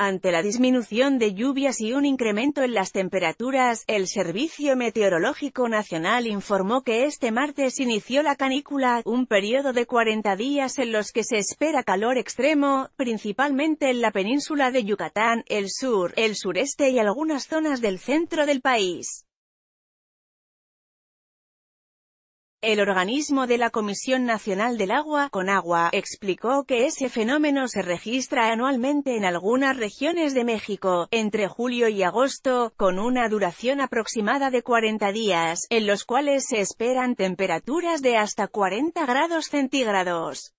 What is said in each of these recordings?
Ante la disminución de lluvias y un incremento en las temperaturas, el Servicio Meteorológico Nacional informó que este martes inició la canícula, un periodo de 40 días en los que se espera calor extremo, principalmente en la península de Yucatán, el sur, el sureste y algunas zonas del centro del país. El organismo de la Comisión Nacional del Agua, Conagua, explicó que ese fenómeno se registra anualmente en algunas regiones de México, entre julio y agosto, con una duración aproximada de 40 días, en los cuales se esperan temperaturas de hasta 40 grados centígrados.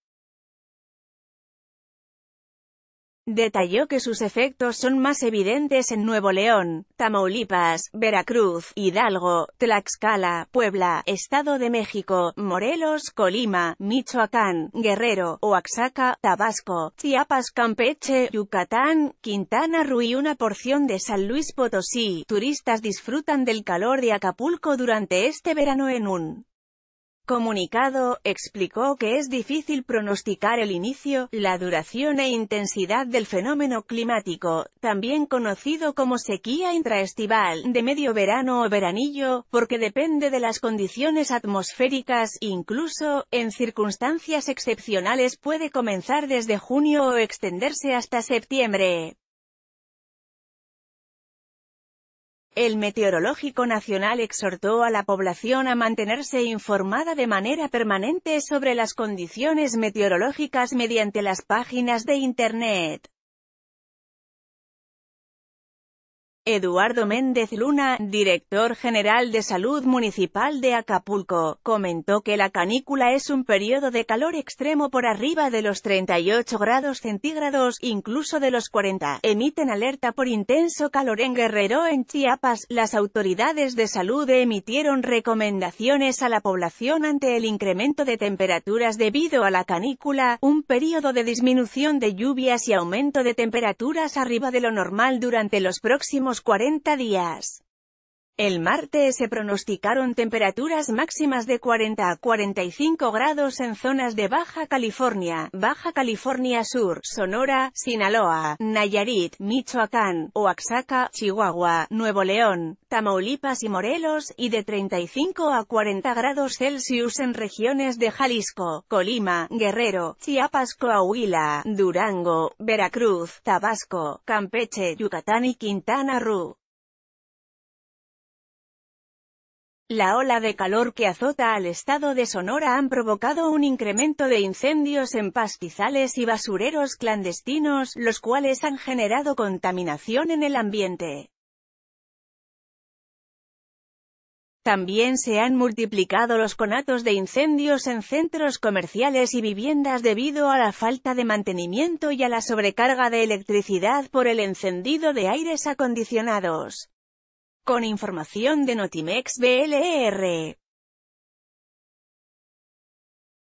Detalló que sus efectos son más evidentes en Nuevo León, Tamaulipas, Veracruz, Hidalgo, Tlaxcala, Puebla, Estado de México, Morelos, Colima, Michoacán, Guerrero, Oaxaca, Tabasco, Chiapas, Campeche, Yucatán, Quintana Roo y una porción de San Luis Potosí. Turistas disfrutan del calor de Acapulco durante este verano en un comunicado, explicó que es difícil pronosticar el inicio, la duración e intensidad del fenómeno climático, también conocido como sequía intraestival, de medio verano o veranillo, porque depende de las condiciones atmosféricas, incluso, en circunstancias excepcionales puede comenzar desde junio o extenderse hasta septiembre. El Meteorológico Nacional exhortó a la población a mantenerse informada de manera permanente sobre las condiciones meteorológicas mediante las páginas de Internet. Eduardo Méndez Luna, director general de Salud Municipal de Acapulco, comentó que la canícula es un periodo de calor extremo por arriba de los 38 grados centígrados, incluso de los 40. Emiten alerta por intenso calor en Guerrero en Chiapas. Las autoridades de salud emitieron recomendaciones a la población ante el incremento de temperaturas debido a la canícula, un periodo de disminución de lluvias y aumento de temperaturas arriba de lo normal durante los próximos 40 días. El martes se pronosticaron temperaturas máximas de 40 a 45 grados en zonas de Baja California, Baja California Sur, Sonora, Sinaloa, Nayarit, Michoacán, Oaxaca, Chihuahua, Nuevo León, Tamaulipas y Morelos, y de 35 a 40 grados Celsius en regiones de Jalisco, Colima, Guerrero, Chiapas, Coahuila, Durango, Veracruz, Tabasco, Campeche, Yucatán y Quintana Roo. La ola de calor que azota al estado de Sonora han provocado un incremento de incendios en pastizales y basureros clandestinos, los cuales han generado contaminación en el ambiente. También se han multiplicado los conatos de incendios en centros comerciales y viviendas debido a la falta de mantenimiento y a la sobrecarga de electricidad por el encendido de aires acondicionados con información de Notimex BLR. E